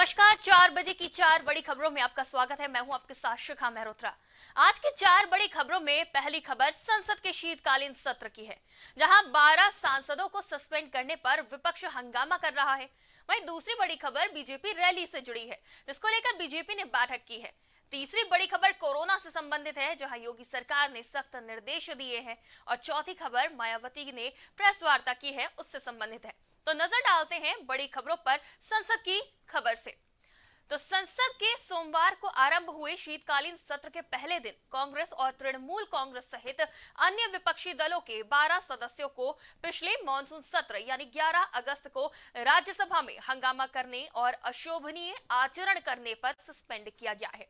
नमस्कार चार बजे की चार बड़ी खबरों में आपका स्वागत है मैं हूं आपके साथ शिखा मेहरोत्रा आज की चार बड़ी खबरों में पहली खबर संसद के शीतकालीन सत्र की है जहां 12 सांसदों को सस्पेंड करने पर विपक्ष हंगामा कर रहा है वहीं दूसरी बड़ी खबर बीजेपी रैली से जुड़ी है जिसको लेकर बीजेपी ने बैठक की है तीसरी बड़ी खबर कोरोना से संबंधित है जहां योगी सरकार ने सख्त निर्देश दिए हैं और चौथी खबर मायावती ने प्रेस वार्ता की है उससे संबंधित है तो नजर डालते हैं बड़ी खबरों पर संसद की खबर से तो संसद के सोमवार को आरंभ हुए शीतकालीन सत्र के पहले दिन कांग्रेस और तृणमूल कांग्रेस सहित अन्य विपक्षी दलों के 12 सदस्यों को पिछले मानसून सत्र यानी 11 अगस्त को राज्यसभा में हंगामा करने और अशोभनीय आचरण करने पर सस्पेंड किया गया है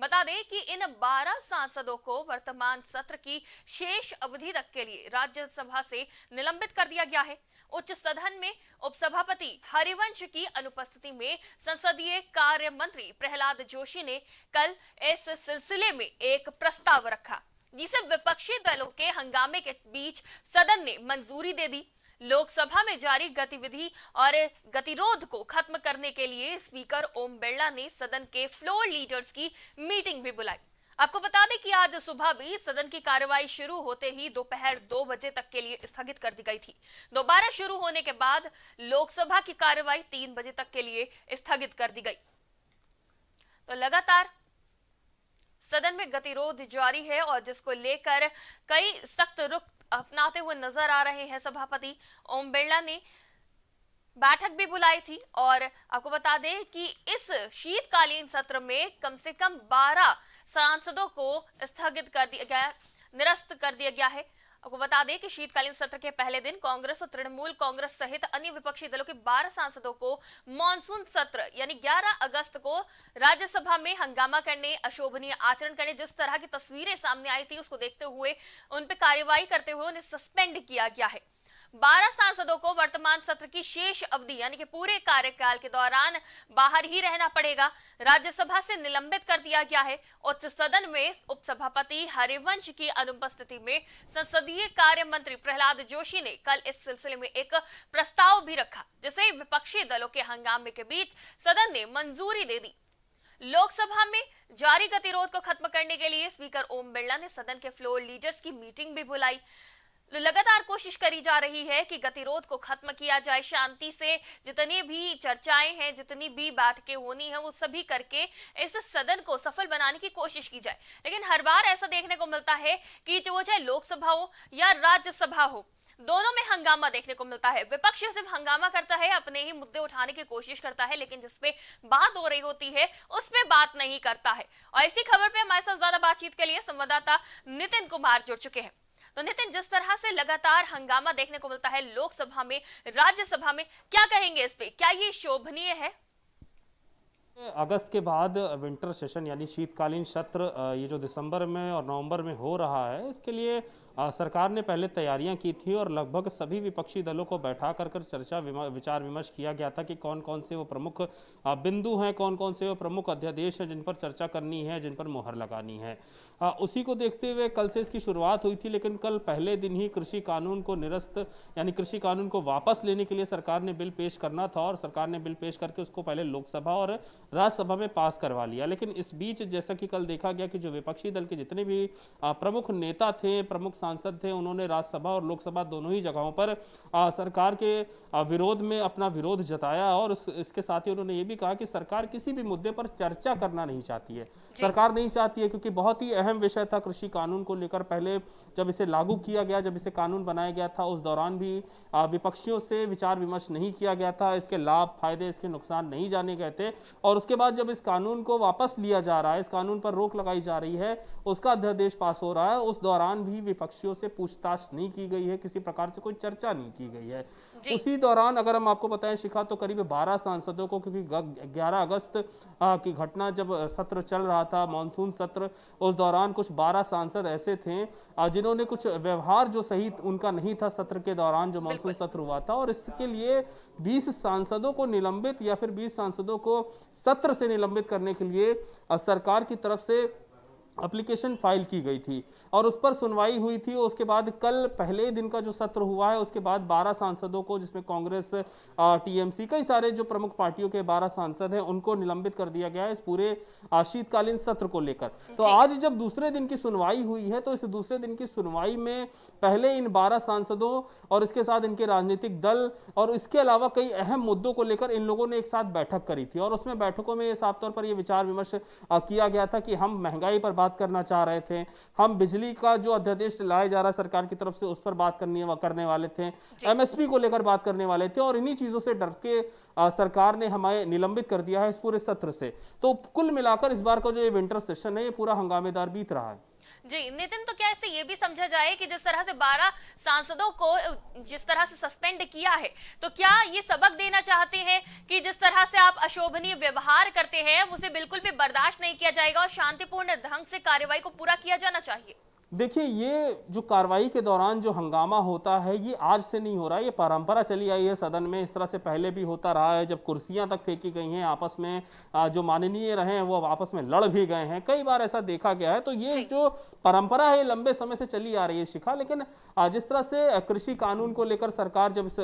बता दें कि इन 12 सांसदों को वर्तमान सत्र की शेष अवधि तक के लिए राज्यसभा से निलंबित कर दिया गया है उच्च सदन में उपसभापति हरिवंश की अनुपस्थिति में संसदीय कार्य मंत्री प्रहलाद जोशी ने कल इस सिलसिले में एक प्रस्ताव रखा जिसे विपक्षी दलों के हंगामे के बीच सदन ने मंजूरी दे दी लोकसभा में जारी गतिविधि और गतिरोध को खत्म करने के लिए स्पीकर ओम बिरला ने सदन के फ्लोर लीडर्स की मीटिंग भी बुलाई आपको बता दें कि आज सुबह भी सदन की कार्यवाही शुरू होते ही दोपहर दो, दो बजे तक के लिए स्थगित कर दी गई थी दोबारा शुरू होने के बाद लोकसभा की कार्यवाही तीन बजे तक के लिए स्थगित कर दी गई तो लगातार सदन में गतिरोध जारी है और जिसको लेकर कई सख्त रुख अपनाते हुए नजर आ रहे हैं सभापति ओम बिरला ने बैठक भी बुलाई थी और आपको बता दें कि इस शीतकालीन सत्र में कम से कम 12 सांसदों को स्थगित कर दिया गया निरस्त कर दिया गया है आपको बता दें कि शीतकालीन सत्र के पहले दिन कांग्रेस और तृणमूल कांग्रेस सहित अन्य विपक्षी दलों के 12 सांसदों को मानसून सत्र यानी 11 अगस्त को राज्यसभा में हंगामा करने अशोभनीय आचरण करने जिस तरह की तस्वीरें सामने आई थी उसको देखते हुए उनपे कार्यवाही करते हुए उन्हें सस्पेंड किया गया है 12 सांसदों को वर्तमान सत्र की शेष अवधि यानी कि पूरे कार्यकाल के दौरान बाहर ही रहना पड़ेगा राज्यसभा से निलंबित कर दिया गया है उच्च सदन में उपसभापति हरिवंश की अनुपस्थिति में संसदीय कार्य मंत्री प्रहलाद जोशी ने कल इस सिलसिले में एक प्रस्ताव भी रखा जिसे विपक्षी दलों के हंगामे के बीच सदन ने मंजूरी दे दी लोकसभा में जारी गतिरोध को खत्म करने के लिए स्पीकर ओम बिरला ने सदन के फ्लोर लीडर्स की मीटिंग भी बुलाई लगातार कोशिश करी जा रही है कि गतिरोध को खत्म किया जाए शांति से जितनी भी चर्चाएं हैं जितनी भी बैठकें होनी है वो सभी करके इस सदन को सफल बनाने की कोशिश की जाए लेकिन हर बार ऐसा देखने को मिलता है कि वो चाहे लोकसभा हो या राज्यसभा हो दोनों में हंगामा देखने को मिलता है विपक्ष सिर्फ हंगामा करता है अपने ही मुद्दे उठाने की कोशिश करता है लेकिन जिसपे बात हो रही होती है उस पर बात नहीं करता है और इसी खबर पे हमारे साथ ज्यादा बातचीत के लिए संवाददाता नितिन कुमार जुड़ चुके हैं तो नितिन जिस तरह से लगातार हंगामा देखने को मिलता है लोकसभा में राज्यसभा में क्या कहेंगे इस पे क्या ये शोभनीय है अगस्त के बाद विंटर सेशन यानी शीतकालीन सत्र ये जो दिसंबर में और नवंबर में हो रहा है इसके लिए सरकार ने पहले तैयारियां की थी और लगभग सभी विपक्षी दलों को बैठा कर कर चर्चा विचार विमर्श किया गया था कि कौन कौन से वो प्रमुख बिंदु हैं कौन कौन से वो प्रमुख अध्यादेश हैं जिन पर चर्चा करनी है जिन पर मोहर लगानी है उसी को देखते हुए कल से इसकी शुरुआत हुई थी लेकिन कल पहले दिन ही कृषि कानून को निरस्त यानी कृषि कानून को वापस लेने के लिए सरकार ने बिल पेश करना था और सरकार ने बिल पेश करके उसको पहले लोकसभा और राज्यसभा में पास करवा लिया लेकिन इस बीच जैसा कि कल देखा गया कि जो विपक्षी दल के जितने भी प्रमुख नेता थे प्रमुख सांसद थे उन्होंने राज्यसभा और लोकसभा दोनों ही जगहों पर आ, सरकार के विरोध में अपना विरोध जताया और इस, इसके साथ ही उन्होंने ये भी कहा कि सरकार किसी भी मुद्दे पर चर्चा करना नहीं चाहती है सरकार नहीं चाहती है क्योंकि बहुत ही अहम विषय था कृषि कानून को लेकर पहले जब इसे लागू किया गया जब इसे कानून बनाया गया था उस दौरान भी विपक्षियों से विचार विमर्श नहीं किया गया था इसके लाभ फायदे इसके नुकसान नहीं जाने गए थे और उसके बाद जब इस कानून को वापस लिया जा रहा है इस कानून पर रोक लगाई जा रही है उसका अध्यादेश पास हो रहा है उस दौरान भी विपक्ष पक्षियों से पूछताछ नहीं की गई है किसी प्रकार से कोई चर्चा नहीं की गई है उसी दौरान अगर हम आपको बताएं शिखा तो करीब 12 सांसदों को क्योंकि 11 अगस्त की घटना जब सत्र चल रहा था मानसून सत्र उस दौरान कुछ 12 सांसद ऐसे थे जिन्होंने कुछ व्यवहार जो सही उनका नहीं था सत्र के दौरान जो मानसून सत्र हुआ था और इसके लिए बीस सांसदों को निलंबित या फिर बीस सांसदों को सत्र से निलंबित करने के लिए सरकार की तरफ से अप्लीकेशन फाइल की गई थी और उस पर सुनवाई हुई थी उसके बाद कल पहले दिन का जो सत्र हुआ है उसके बाद 12 सांसदों को जिसमें कांग्रेस टीएमसी कई सारे जो प्रमुख पार्टियों के 12 सांसद हैं उनको निलंबित कर दिया गया है इस पूरे शीतकालीन सत्र को लेकर तो आज जब दूसरे दिन की सुनवाई हुई है तो इस दूसरे दिन की सुनवाई में पहले इन बारह सांसदों और इसके साथ इनके राजनीतिक दल और इसके अलावा कई अहम मुद्दों को लेकर इन लोगों ने एक साथ बैठक करी थी और उसमें बैठकों में साफ तौर पर यह विचार विमर्श किया गया था कि हम महंगाई पर बात बात करना चाह रहे थे हम बिजली का जो अध्यादेश लाया जा रहा है सरकार की तरफ से उस पर बात करनी करने वाले थे एमएसपी को लेकर बात करने वाले थे और इन्हीं चीजों से डर के आ, सरकार ने हमें निलंबित कर दिया है इस पूरे सत्र से तो कुल मिलाकर इस बार का जो ये विंटर सेशन है ये पूरा हंगामेदार बीत रहा है जी नितिन तो क्या इससे ये भी समझा जाए कि जिस तरह से 12 सांसदों को जिस तरह से सस्पेंड किया है तो क्या ये सबक देना चाहते हैं कि जिस तरह से आप अशोभनीय व्यवहार करते हैं उसे बिल्कुल भी बर्दाश्त नहीं किया जाएगा और शांतिपूर्ण ढंग से कार्यवाही को पूरा किया जाना चाहिए देखिए ये जो कार्रवाई के दौरान जो हंगामा होता है ये आज से नहीं हो रहा है ये परंपरा चली आई है सदन में इस तरह से पहले भी होता रहा है जब कुर्सियां तक फेंकी गई हैं आपस में जो माननीय रहे हैं वो अब आपस में लड़ भी गए हैं कई बार ऐसा देखा गया है तो ये जो परंपरा है लंबे समय से चली आ रही है शिखा लेकिन जिस तरह से कृषि कानून को लेकर सरकार जब इस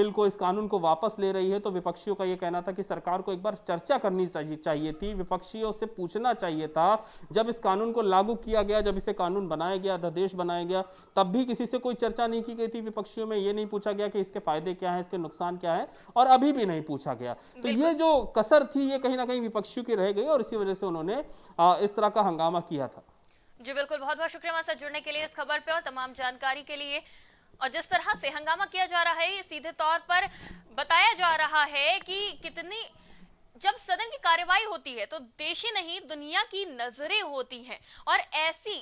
बिल को इस कानून को वापस ले रही है तो विपक्षियों का ये कहना था कि सरकार को एक बार चर्चा करनी चाहिए थी विपक्षियों से पूछना चाहिए था जब इस कानून को लागू किया गया जब इसे कानून बना बनाया गया अध्यादेश बनाया गया तब भी किसी से कोई चर्चा नहीं की गई थी विपक्षियों में ये नहीं पूछा गया कि इसके फायदे क्या है इसके नुकसान क्या है और अभी भी नहीं पूछा गया तो ये जो कसर थी ये कहीं ना कहीं विपक्षियों की रह गई और इसी वजह से उन्होंने इस तरह का हंगामा किया था जी बिल्कुल बहुत बहुत शुक्रिया हमारे जुड़ने के लिए इस खबर पे और तमाम जानकारी के लिए और जिस तरह से हंगामा किया जा रहा है ये सीधे तौर पर बताया जा रहा है कि कितनी जब सदन की कार्यवाही होती है तो देशी नहीं दुनिया की नजरें होती हैं और ऐसी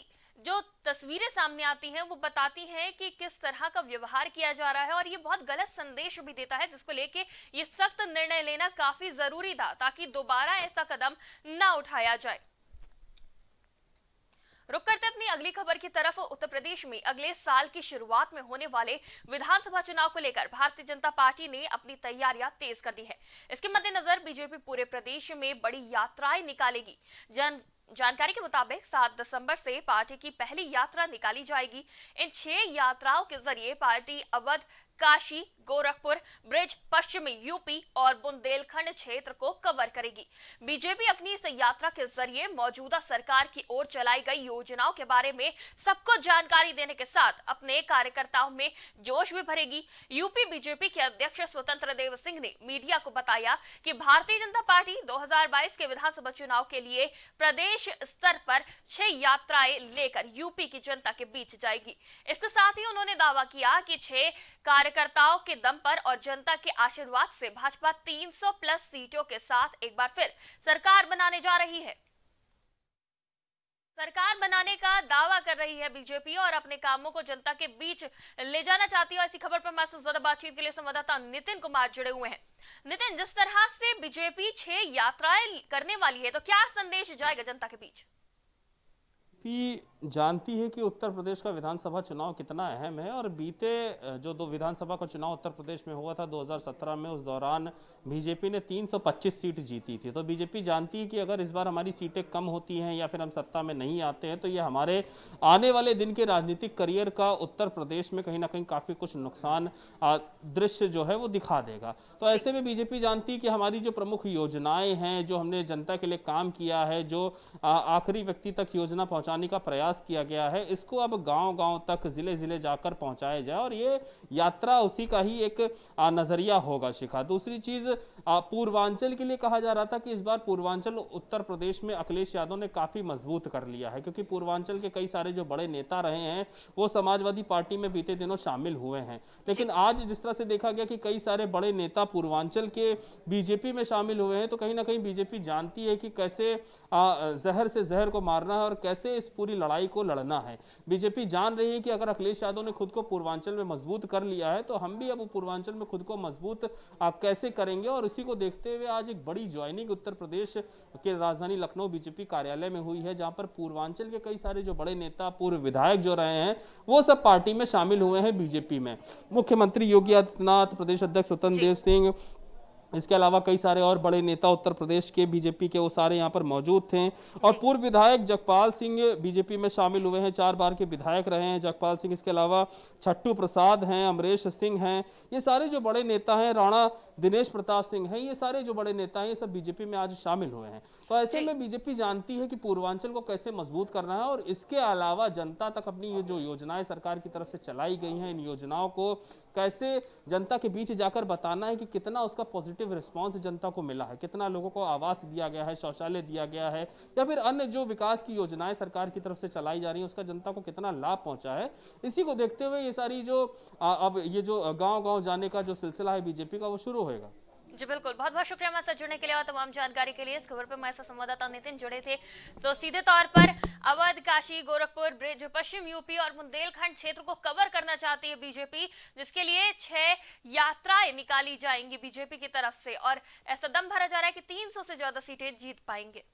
जो तस्वीरें सामने आती हैं वो बताती हैं कि किस तरह का व्यवहार किया जा रहा है और ये बहुत गलत संदेश भी देता है जिसको लेके ये सख्त निर्णय लेना काफी जरूरी था ताकि दोबारा ऐसा कदम ना उठाया जाए रुक करते अपनी अगली खबर की तरफ उत्तर प्रदेश में अगले साल की शुरुआत में होने वाले विधानसभा चुनाव को लेकर भारतीय जनता पार्टी ने अपनी तैयारियां तेज कर दी है इसके मद्देनजर बीजेपी पूरे प्रदेश में बड़ी यात्राएं निकालेगी जन जानकारी के मुताबिक 7 दिसंबर से पार्टी की पहली यात्रा निकाली जाएगी इन छह यात्राओं के जरिए पार्टी अवध काशी गोरखपुर ब्रिज पश्चिमी यूपी और बुंदेलखंड क्षेत्र को कवर करेगी बीजेपी अपनी इस यात्रा के जरिए मौजूदा सरकार की ओर चलाई गई योजनाओं के बारे में सबको जानकारी देने के साथ अपने कार्यकर्ताओं में जोश भी भरेगी यूपी बीजेपी के अध्यक्ष स्वतंत्र देव सिंह ने मीडिया को बताया कि भारतीय जनता पार्टी 2022 के विधानसभा चुनाव के लिए प्रदेश स्तर पर छह यात्राएं लेकर यूपी की जनता के बीच जाएगी इसके साथ ही उन्होंने दावा किया कि छह कार्य कार्यकर्ताओं के दम पर और जनता के आशीर्वाद से भाजपा 300 प्लस सीटों के साथ एक बार फिर सरकार बनाने जा रही है सरकार बनाने का दावा कर रही है बीजेपी और अपने कामों को जनता के बीच ले जाना चाहती है इसी खबर पर हमारे ज्यादा बातचीत के लिए संवाददाता नितिन कुमार जुड़े हुए हैं नितिन जिस तरह से बीजेपी छह यात्राएं करने वाली है तो क्या संदेश जाएगा जनता के बीच बीजेपी जानती है कि उत्तर प्रदेश का विधानसभा चुनाव कितना अहम है और बीते जो दो विधानसभा का चुनाव उत्तर प्रदेश में हुआ था 2017 में उस दौरान बीजेपी ने 325 सीट जीती थी तो बीजेपी जानती है कि अगर इस बार हमारी सीटें कम होती हैं या फिर हम सत्ता में नहीं आते हैं तो ये हमारे आने वाले दिन के राजनीतिक करियर का उत्तर प्रदेश में कहीं ना कहीं काफ़ी कुछ नुकसान दृश्य जो है वो दिखा देगा तो ऐसे में बीजेपी जानती है कि हमारी जो प्रमुख योजनाएँ हैं जो हमने जनता के लिए काम किया है जो आखिरी व्यक्ति तक योजना पहुँचाने पहुंचाने का प्रयास किया गया है इसको अब गांव-गांव तक ज़िले-ज़िले जाकर पहुंचाया जाए और ये यात्रा उसी का ही एक नज़रिया होगा शिखा दूसरी चीज़ पूर्वांचल के लिए कहा जा रहा था कि इस बार पूर्वांचल उत्तर प्रदेश में अखिलेश यादव ने काफ़ी मजबूत कर लिया है क्योंकि पूर्वांचल के कई सारे जो बड़े नेता रहे हैं वो समाजवादी पार्टी में बीते दिनों शामिल हुए हैं लेकिन आज जिस तरह से देखा गया कि कई सारे बड़े नेता पूर्वांचल के बीजेपी में शामिल हुए हैं तो कहीं ना कहीं बीजेपी जानती है कि कैसे जहर से जहर को मारना है और कैसे इस पूरी लड़ाई को लड़ना है बीजेपी जान रही है कि अगर अखिलेश यादव ने खुद को पूर्वांचल में मजबूत कर लिया है तो हम भी अब पूर्वांचल में खुद को मजबूत कैसे करेंगे और इसी को देखते हुए आज एक बड़ी ज्वाइनिंग उत्तर प्रदेश के राजधानी लखनऊ बीजेपी कार्यालय में हुई है जहां पर पूर्वांचल के कई सारे जो बड़े नेता पूर्व विधायक जो रहे हैं वो सब पार्टी में शामिल हुए हैं बीजेपी में मुख्यमंत्री योगी आदित्यनाथ प्रदेश अध्यक्ष स्वतंत्र देव सिंह इसके अलावा कई सारे और बड़े नेता उत्तर प्रदेश के बीजेपी के वो सारे यहाँ पर मौजूद थे और पूर्व विधायक जगपाल सिंह बीजेपी में शामिल हुए हैं चार बार के विधायक रहे हैं जगपाल सिंह इसके अलावा छट्टू प्रसाद हैं अमरेश सिंह हैं ये सारे जो बड़े नेता हैं राणा दिनेश प्रताप सिंह हैं ये सारे जो बड़े नेता हैं ये सब बीजेपी में आज शामिल हुए हैं तो ऐसे में बीजेपी जानती है कि पूर्वांचल को कैसे मजबूत करना है और इसके अलावा जनता तक अपनी ये जो योजनाएं सरकार की तरफ से चलाई गई हैं इन योजनाओं को कैसे जनता के बीच जाकर बताना है कि कितना उसका पॉजिटिव रिस्पॉन्स जनता को मिला है कितना लोगों को आवास दिया गया है शौचालय दिया गया है या फिर अन्य जो विकास की योजनाएं सरकार की तरफ से चलाई जा रही है उसका जनता को कितना लाभ पहुंचा है इसी को देखते हुए ये सारी जो अब ये जो गाँव गाँव जाने का जो सिलसिला है बीजेपी का वो शुरू होगा जी बिल्कुल बहुत बहुत शुक्रिया हमारे साथ जुड़ने के लिए और तमाम जानकारी के लिए इस खबर पर हमारे साथ संवाददाता नितिन जुड़े थे तो सीधे तौर पर अवध काशी गोरखपुर ब्रिज पश्चिम यूपी और बुंदेलखंड क्षेत्र को कवर करना चाहती है बीजेपी जिसके लिए छह यात्राएं निकाली जाएंगी बीजेपी की तरफ से और ऐसा दम भरा जा रहा है कि तीन से ज्यादा सीटें जीत पाएंगे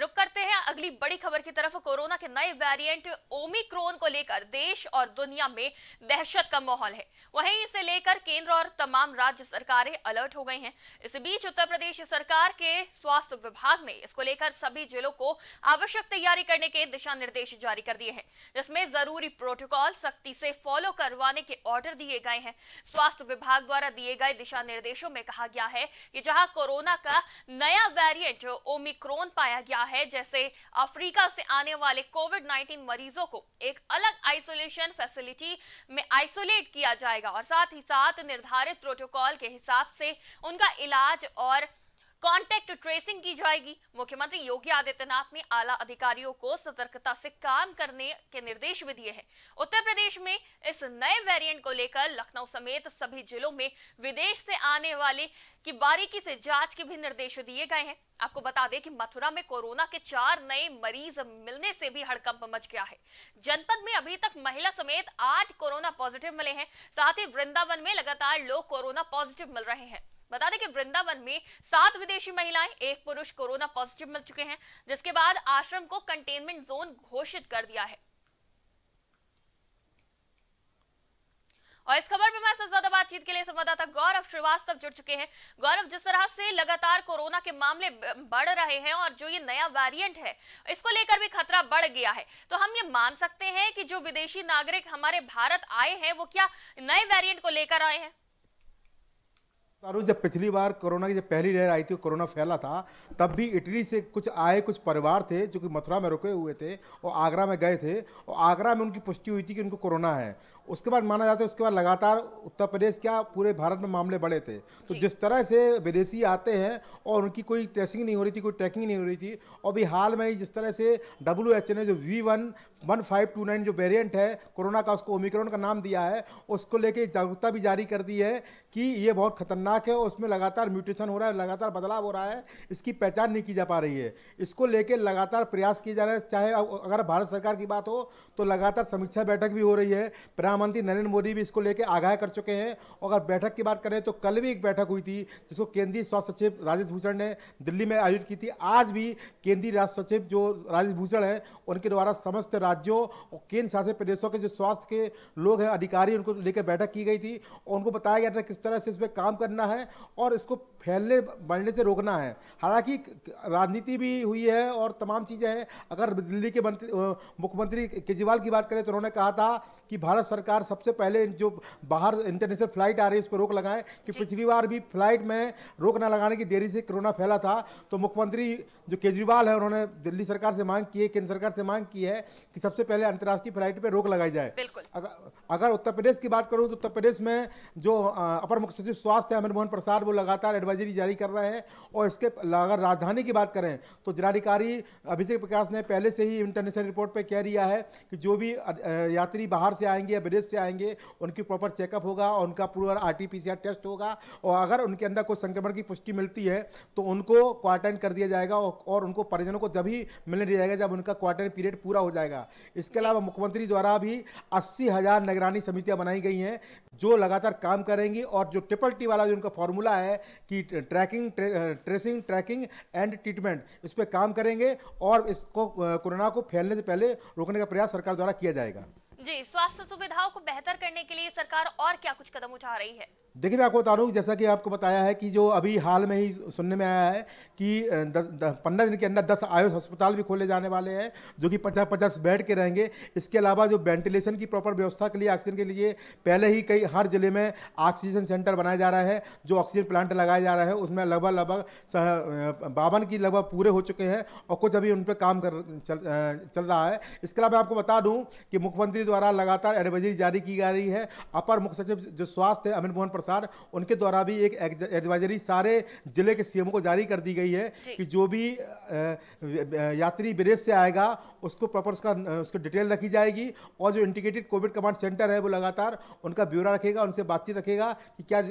रुक करते हैं अगली बड़ी खबर की तरफ कोरोना के नए वेरिएंट ओमिक्रोन को लेकर देश और दुनिया में दहशत का माहौल है वहीं इसे लेकर केंद्र और तमाम राज्य सरकारें अलर्ट हो गई हैं इस बीच उत्तर प्रदेश सरकार के स्वास्थ्य विभाग ने इसको लेकर सभी जिलों को आवश्यक तैयारी करने के दिशा निर्देश जारी कर दिए हैं जिसमें जरूरी प्रोटोकॉल सख्ती से फॉलो करवाने के ऑर्डर दिए गए हैं स्वास्थ्य विभाग द्वारा दिए गए दिशा निर्देशों में कहा गया है कि जहां कोरोना का नया वेरियंट ओमिक्रोन पाया गया रहा है जैसे अफ्रीका से आने वाले कोविड 19 मरीजों को एक अलग आइसोलेशन फैसिलिटी में आइसोलेट किया जाएगा और साथ ही साथ निर्धारित प्रोटोकॉल के हिसाब से उनका इलाज और कॉन्टैक्ट ट्रेसिंग की जाएगी मुख्यमंत्री योगी आदित्यनाथ ने आला अधिकारियों को सतर्कता से काम करने के निर्देश भी दिए हैं उत्तर प्रदेश में इस नए वेरिएंट को लेकर लखनऊ समेत सभी जिलों में विदेश से आने वाले की बारीकी से जांच के भी निर्देश दिए गए हैं आपको बता दें कि मथुरा में कोरोना के चार नए मरीज मिलने से भी हड़कंप मच गया है जनपद में अभी तक महिला समेत आठ कोरोना पॉजिटिव मिले हैं साथ ही वृंदावन में लगातार लोग कोरोना पॉजिटिव मिल रहे हैं बता दें कि वृंदावन में सात विदेशी महिलाएं एक पुरुष कोरोना पॉजिटिव मिल चुके हैं जिसके बाद आश्रम को कंटेनमेंट जोन घोषित कर दिया है और इस खबर में सबसे ज्यादा बातचीत के लिए संवाददाता गौरव श्रीवास्तव जुड़ चुके हैं गौरव जिस तरह से लगातार कोरोना के मामले बढ़ रहे हैं और जो ये नया वेरिएंट है इसको लेकर भी खतरा बढ़ गया है तो हम ये मान सकते हैं कि जो विदेशी नागरिक हमारे भारत आए हैं वो क्या नए वेरिएंट को लेकर आए हैं जब पिछली बार कोरोना की जब पहली लहर आई थी कोरोना फैला था तब भी इटली से कुछ आए कुछ परिवार थे जो कि मथुरा में रुके हुए थे और आगरा में गए थे और आगरा में उनकी पुष्टि हुई थी कि उनको कोरोना है उसके बाद माना जाता है उसके बाद लगातार उत्तर प्रदेश क्या पूरे भारत में मामले बढ़े थे तो जिस तरह से विदेशी आते हैं और उनकी कोई ट्रेसिंग नहीं हो रही थी कोई ट्रैकिंग नहीं हो रही थी और भी हाल में ही जिस तरह से डब्ल्यू एच ने जो V one one five two nine जो वेरियंट है कोरोना का उसको ओमिक्रॉन का नाम दिया है उसको लेके जागरूकता भी जारी कर दी है कि ये बहुत खतरनाक है और उसमें लगातार म्यूटेशन हो रहा है लगातार बदलाव हो रहा है इसकी पहचान नहीं की जा पा रही है इसको लेके लगातार प्रयास किए जा रहे हैं चाहे अगर भारत सरकार की बात हो तो लगातार समीक्षा बैठक भी हो रही है प्रधानमंत्री नरेंद्र मोदी भी इसको लेकर आगाह कर चुके हैं और अगर बैठक की बात करें तो कल भी एक बैठक हुई थी जिसको केंद्रीय स्वास्थ्य सचिव राजेश भूषण ने दिल्ली में आयोजित की थी आज भी केंद्रीय राष्ट्र सचिव जो राजेश भूषण है उनके द्वारा समस्त राज्यों और केंद्र शासित प्रदेशों के जो स्वास्थ्य के लोग हैं अधिकारी उनको लेकर बैठक की गई थी और उनको बताया गया था किस तरह से इस पर काम करना है और इसको फैलने बढ़ने से रोकना है हालांकि राजनीति भी हुई है और तमाम चीज़ें हैं अगर दिल्ली के मंत्री मुख्यमंत्री केजरीवाल की बात करें तो उन्होंने कहा था कि भारत सरकार सरकार सबसे पहले जो बाहर इंटरनेशनल फ्लाइट आ रही है उस पर रोक लगाए कि पिछली बार भी फ्लाइट में रोक न लगाने की देरी से कोरोना फैला था तो मुख्यमंत्री जो केजरीवाल है उन्होंने दिल्ली सरकार से मांग की है केंद्र सरकार से मांग की है कि सबसे पहले अंतर्राष्ट्रीय फ्लाइट पर रोक लगाई जाए अगर अगर उत्तर प्रदेश की बात करूँ तो उत्तर प्रदेश में जो अपर मुख्य सचिव स्वास्थ्य अमित मोहन प्रसाद वो लगातार एडवाइजरी जारी कर रहे हैं और इसके अगर राजधानी की बात करें तो जिलाधिकारी अभिषेक प्रकाश ने पहले से ही इंटरनेशनल रिपोर्ट पर कह दिया है कि जो भी यात्री बाहर से आएंगे या विदेश से आएंगे उनकी प्रॉपर चेकअप होगा और उनका पूरा आर टी टेस्ट होगा और अगर उनके अंदर कोई संक्रमण की पुष्टि मिलती है तो उनको क्वारंटाइन कर दिया जाएगा और उनको परिजनों को जब ही मिलने दिया जाएगा जब उनका क्वारंटाइन पीरियड पूरा हो जाएगा इसके अलावा मुख्यमंत्री द्वारा भी अस्सी हज़ार नगर निगरानी समितियां बनाई गई हैं जो लगातार काम करेंगी और जो ट्रिपल टी वाला जो उनका फॉर्मूला है कि tracking tra, tracing tracking and treatment इस पर काम करेंगे और इसको कोरोना को फैलने से पहले रोकने का प्रयास सरकार द्वारा किया जाएगा जी स्वास्थ्य सुविधाओं को बेहतर करने के लिए सरकार और क्या कुछ कदम उठा रही है देखिए मैं आपको बता रहा हूँ जैसा कि आपको बताया है कि जो अभी हाल में ही सुनने में आया है कि पंद्रह दिन के अंदर दस आयुष अस्पताल भी खोले जाने वाले हैं जो कि पचास पचास बेड के रहेंगे इसके अलावा जो वेंटिलेशन की प्रॉपर व्यवस्था के लिए ऑक्सीजन के लिए पहले ही कई हर जिले में ऑक्सीजन सेंटर बनाया जा रहा है जो ऑक्सीजन प्लांट लगाया जा रहा है उसमें लगभग लगभग बावन की लगभग पूरे हो चुके हैं और कुछ अभी उन पर काम कर चल, चल रहा है इसके अलावा आपको बता दूँ कि मुख्यमंत्री द्वारा लगातार एडवाइजरी जारी की जा रही है अपर मुख्य सचिव जो स्वास्थ्य है अमित मोहन प्रसार उनके द्वारा भी एक एडवाइजरी सारे जिले के सीएम को जारी कर दी गई है कि जो भी यात्री विदेश से आएगा उसको प्रॉपर उसका उसको डिटेल रखी जाएगी और जो इंटीग्रेटेड कोविड कमांड सेंटर है वो लगातार उनका ब्यौरा रखेगा उनसे बातचीत रखेगा कि क्या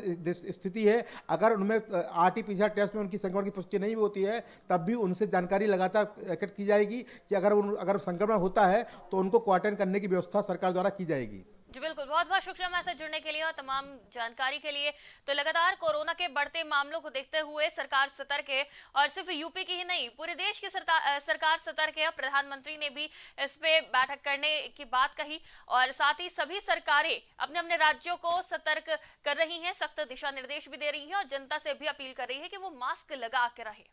स्थिति है अगर उनमें आर टी टेस्ट में उनकी संक्रमण की पुष्टि नहीं होती है तब भी उनसे जानकारी लगातार की जाएगी कि अगर उन अगर संक्रमण होता है तो उनको क्वारंटाइन करने की व्यवस्था सरकार द्वारा की जाएगी जी बिल्कुल बहुत बहुत शुक्रिया हमारे साथ जुड़ने के लिए और तमाम जानकारी के लिए तो लगातार कोरोना के बढ़ते मामलों को देखते हुए सरकार सतर्क है और सिर्फ यूपी की ही नहीं पूरे देश की सरकार सतर्क है प्रधानमंत्री ने भी इस पे बैठक करने की बात कही और साथ ही सभी सरकारें अपने अपने राज्यों को सतर्क कर रही है सख्त दिशा निर्देश भी दे रही है और जनता से भी अपील कर रही है कि वो मास्क लगा के रहे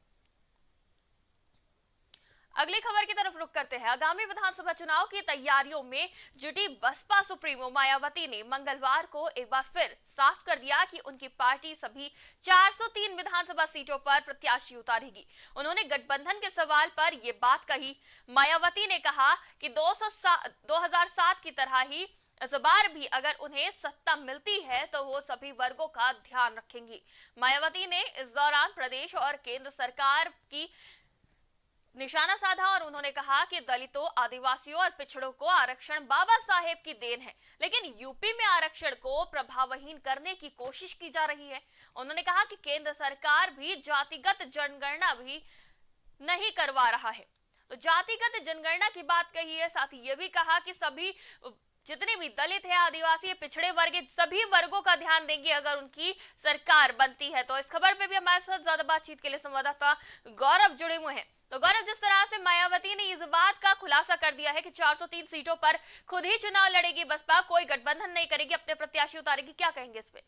अगली खबर की तरफ रुख करते हैं आगामी विधानसभा चुनाव की तैयारियों में जुटी बसपा सुप्रीमो मायावती ने मंगलवार को एक बार फिर साफ कर दिया कि उनकी पार्टी सभी 403 विधानसभा सीटों पर प्रत्याशी उतारेगी उन्होंने गठबंधन के सवाल पर यह बात कही मायावती ने कहा कि 2007 की तरह ही इस बार भी अगर उन्हें सत्ता मिलती है तो वो सभी वर्गों का ध्यान रखेंगी मायावती ने इस दौरान प्रदेश और केंद्र सरकार की निशाना साधा और उन्होंने कहा कि दलितों आदिवासियों और पिछड़ों को आरक्षण बाबा साहेब की देन है लेकिन यूपी में आरक्षण को प्रभावहीन करने की कोशिश की जा रही है उन्होंने कहा कि केंद्र सरकार भी जातिगत जनगणना भी नहीं करवा रहा है तो जातिगत जनगणना की बात कही है साथ ही ये भी कहा कि सभी जितने भी दलित है आदिवासी है पिछड़े वर्ग सभी वर्गों का ध्यान देंगे अगर उनकी सरकार बनती है तो इस खबर पे भी हमारे साथ ज्यादा बातचीत के लिए संवाददाता गौरव जुड़े हुए हैं तो गौरव जिस तरह से मायावती ने इस बात का खुलासा कर दिया है कि 403 सीटों पर खुद ही चुनाव लड़ेगी बसपा कोई गठबंधन नहीं करेगी अपने प्रत्याशी उतारेगी क्या कहेंगे इस पर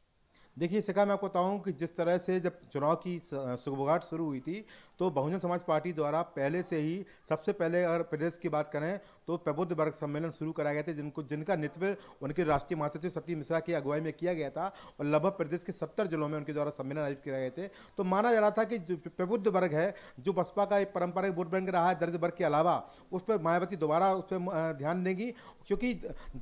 देखिए शिखा मैं आपको बताऊं कि जिस तरह से जब चुनाव की सुगबुगाहट शुरू हुई थी तो बहुजन समाज पार्टी द्वारा पहले से ही सबसे पहले अगर प्रदेश की बात करें तो प्रबुद्ध वर्ग सम्मेलन शुरू कराए गए थे जिनको जिनका नेतृत्व उनके राष्ट्रीय महासचिव सती मिश्रा की अगुवाई में किया गया था और लगभग प्रदेश के सत्तर जिलों में उनके द्वारा सम्मेलन आयोजित किए गए थे तो माना जा रहा था कि प्रबुद्ध वर्ग है जो बसपा का एक पारंपरिक वोट बैंक रहा है दर्द वर्ग के अलावा उस पर मायावती दोबारा उस पर ध्यान देंगी क्योंकि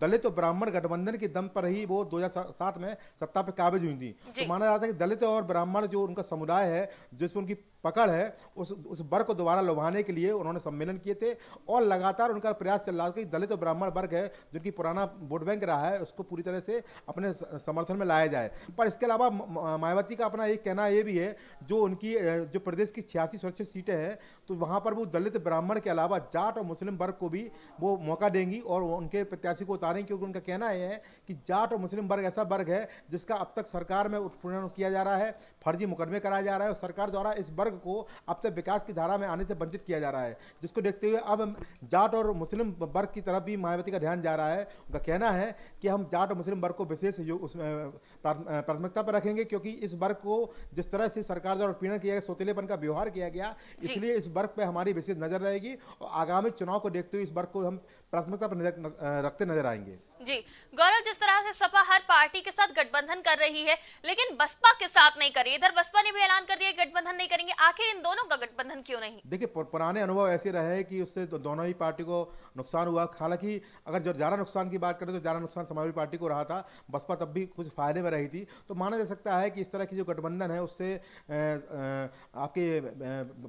दलित और ब्राह्मण गठबंधन के दम पर ही वो सात में सत्ता पर काबिज हुई थी तो माना जाता है कि दलित और ब्राह्मण जो उनका समुदाय है जिसमें उनकी पकड़ है उस उस वर्ग को दोबारा लुभाने के लिए उन्होंने सम्मेलन किए थे और लगातार उनका प्रयास चल रहा था कि दलित और ब्राह्मण वर्ग है जो कि पुराना वोट बैंक रहा है उसको पूरी तरह से अपने समर्थन में लाया जाए पर इसके अलावा मायावती का अपना एक कहना ये भी है जो उनकी जो प्रदेश की छियासी सुरक्षित सीटें हैं तो वहाँ पर वो दलित ब्राह्मण के अलावा जाट और मुस्लिम वर्ग को भी वो मौका देंगी और उनके प्रत्याशी को उतारेंगे क्योंकि उनका कहना यह है कि जाट और मुस्लिम वर्ग ऐसा वर्ग है जिसका अब तक सरकार में उत्पीड़न किया जा रहा है फर्जी मुकदमे कराया जा रहा है और सरकार द्वारा इस वर्ग वर्ग को अब तक विकास की धारा में आने से वंचित किया जा रहा है जिसको देखते हुए अब जाट और मुस्लिम वर्ग की तरफ भी मायावती का ध्यान जा रहा है उनका कहना है कि हम जाट और मुस्लिम वर्ग को विशेष प्राथमिकता पर रखेंगे क्योंकि इस वर्ग को जिस तरह से सरकार द्वारा उत्पीड़न किया गया सोतेलेपन का व्यवहार किया गया इसलिए इस वर्ग पर हमारी विशेष नजर रहेगी और आगामी चुनाव को देखते हुए इस वर्ग को हम प्राथमिकता पर रखते नजर आएंगे जी गौरव जिस तरह से सपा हर पार्टी के साथ गठबंधन कर रही है लेकिन बसपा के साथ नहीं कर रही इधर बसपा ने भी ऐलान कर दिया गठबंधन नहीं करेंगे आखिर इन दोनों का गठबंधन क्यों नहीं देखिए पुराने अनुभव ऐसे रहे हैं कि उससे तो दोनों ही पार्टी को नुकसान हुआ हालांकि अगर जो ज्यादा नुकसान की बात करें तो ज्यादा नुकसान समाजवादी पार्टी को रहा था बसपा तब भी कुछ फायदे में रही थी तो माना जा सकता है कि इस तरह की जो गठबंधन है उससे आपके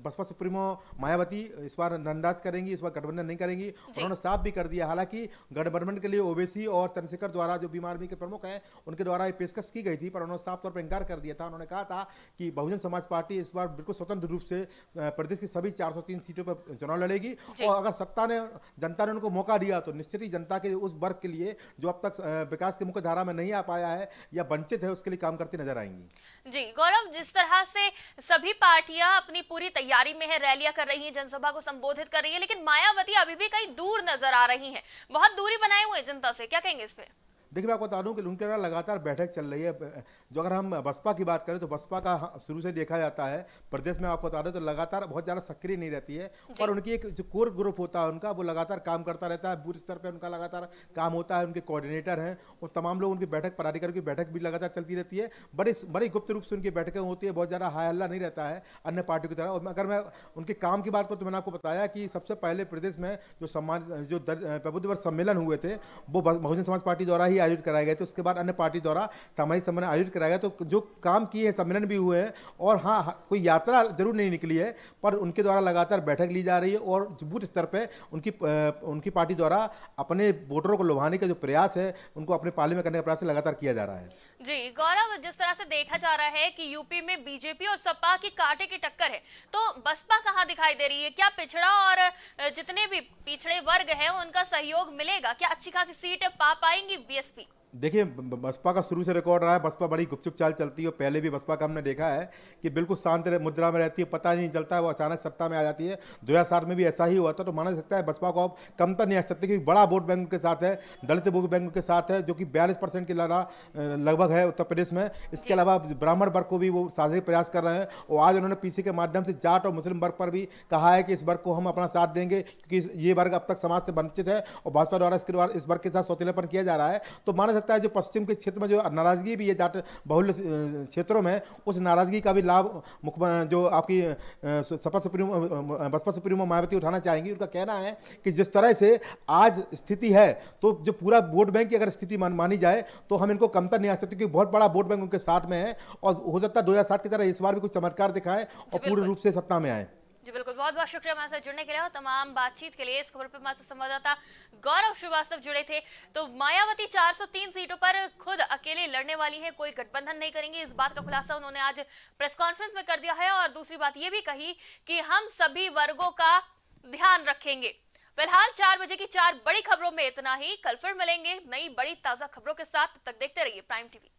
बसपा सुप्रीमो मायावती इस बार नंदाज करेंगी इस बार गठबंधन नहीं करेंगी उन्होंने साफ भी कर दिया हालांकि गठबंधन के लिए ओबीसी ओवैसी और चंद्रशेखर द्वारा जो बीमा आर्मी के प्रमुख हैं उनके द्वारा ये पेशकश की गई थी पर उन्होंने साफ तौर पर इंकार कर दिया था उन्होंने कहा था कि बहुजन समाज पार्टी इस बार बिल्कुल स्वतंत्र रूप से प्रदेश की सभी चार सीटों पर चुनाव लड़ेगी और अगर सत्ता ने जनता ने उनको मौका दिया तो निश्चित ही जनता के उस वर्ग के लिए जो अब तक विकास की मुख्य धारा में नहीं आ पाया है या वंचित है उसके लिए काम करती नजर आएंगी जी गौरव जिस तरह से सभी पार्टियां अपनी पूरी तैयारी में है रैलियां कर रही हैं जनसभा को संबोधित कर रही है लेकिन मायावती अभी भी कहीं दूर नजर आ रही हैं बहुत दूरी बनाए हुए जनता से क्या कहेंगे इस देखिए मैं आपको बता दूँ कि उनके द्वारा लगातार बैठक चल रही है जो अगर हम बसपा की बात करें तो बसपा का शुरू से देखा जाता है प्रदेश में आपको बता दें तो लगातार बहुत ज़्यादा सक्रिय नहीं रहती है और उनकी एक जो कोर ग्रुप होता है उनका वो लगातार काम करता रहता है बूथ स्तर पर उनका लगातार काम होता है उनके कोऑर्डिनेटर हैं और तमाम लोग उनकी बैठक पदाधिकारियों की बैठक भी लगातार चलती रहती है बड़ी बड़ी गुप्त रूप से उनकी बैठकें होती है बहुत ज़्यादा हाई हल्ला नहीं रहता है अन्य पार्टियों की तरह और अगर मैं उनके काम की बात करूँ तो मैंने आपको बताया कि सबसे पहले प्रदेश में जो सम्मान जो प्रबुद्ध सम्मेलन हुए थे वो बहुजन समाज पार्टी द्वारा ही ही आयोजित कराए गए थे उसके बाद अन्य पार्टी द्वारा सामाजिक सम्मेलन आयोजित कराया गया तो जो काम किए हैं सम्मेलन भी हुए हैं और हाँ, हाँ कोई यात्रा जरूर नहीं निकली है पर उनके द्वारा लगातार बैठक ली जा रही है और बूथ स्तर पर उनकी उनकी पार्टी द्वारा अपने वोटरों को लुभाने का जो प्रयास है उनको अपने पाले में करने का प्रयास लगातार किया जा रहा है जी गौरव जिस तरह से देखा जा रहा है कि यूपी में बीजेपी और सपा की कांटे की टक्कर है तो बसपा कहाँ दिखाई दे रही है क्या पिछड़ा और जितने भी पिछड़े वर्ग हैं उनका सहयोग मिलेगा क्या अच्छी खासी सीट पा पाएंगी बी speak. देखिए बसपा का शुरू से रिकॉर्ड रहा है बसपा बड़ी गुपचुप चाल चलती है पहले भी बसपा का हमने देखा है कि बिल्कुल शांत मुद्रा में रहती है पता नहीं चलता है वो अचानक सत्ता में आ जाती है दो हज़ार सात में भी ऐसा ही हुआ था तो माना सकता है बसपा को अब कमतर तो नहीं आ सकते क्योंकि बड़ा वोट बैंक के साथ है दलित वोट बैंक के साथ है जो कि बयालीस परसेंट के लगा लगभग है उत्तर प्रदेश में इसके अलावा ब्राह्मण वर्ग को भी वो साधने प्रयास कर रहे हैं और आज उन्होंने पीसी के माध्यम से जाट और मुस्लिम वर्ग पर भी कहा है कि इस वर्ग को हम अपना साथ देंगे क्योंकि ये वर्ग अब तक समाज से वंचित है और भाजपा द्वारा इसके इस वर्ग के साथ सौतेलापन किया जा रहा है तो माना सकता है जो पश्चिम के क्षेत्र में जो नाराज़गी भी है जाट बहुल क्षेत्रों में उस नाराज़गी का भी लाभ मुख्य जो आपकी सपा सुप्रीमो बसपा सुप्रीमो मायावती उठाना चाहेंगी उनका कहना है कि जिस तरह से आज स्थिति है तो जो पूरा वोट बैंक की अगर स्थिति मान, मानी जाए तो हम इनको कमतर नहीं आ सकते क्योंकि बहुत बड़ा वोट बैंक उनके साथ में है और हो सकता है दो की तरह इस बार भी कुछ चमत्कार दिखाएं और पूर्ण रूप से सत्ता में आए जी बिल्कुल बहुत बहुत शुक्रिया हमारे साथ जुड़ने के लिए और तमाम बातचीत के लिए इस खबर पर हमारे साथ संवाददाता गौरव श्रीवास्तव जुड़े थे तो मायावती 403 सीटों पर खुद अकेले लड़ने वाली है कोई गठबंधन नहीं करेंगे इस बात का खुलासा उन्होंने आज प्रेस कॉन्फ्रेंस में कर दिया है और दूसरी बात ये भी कही कि हम सभी वर्गो का ध्यान रखेंगे फिलहाल चार बजे की चार बड़ी खबरों में इतना ही कल फिर मिलेंगे नई बड़ी ताजा खबरों के साथ तक देखते रहिए प्राइम टीवी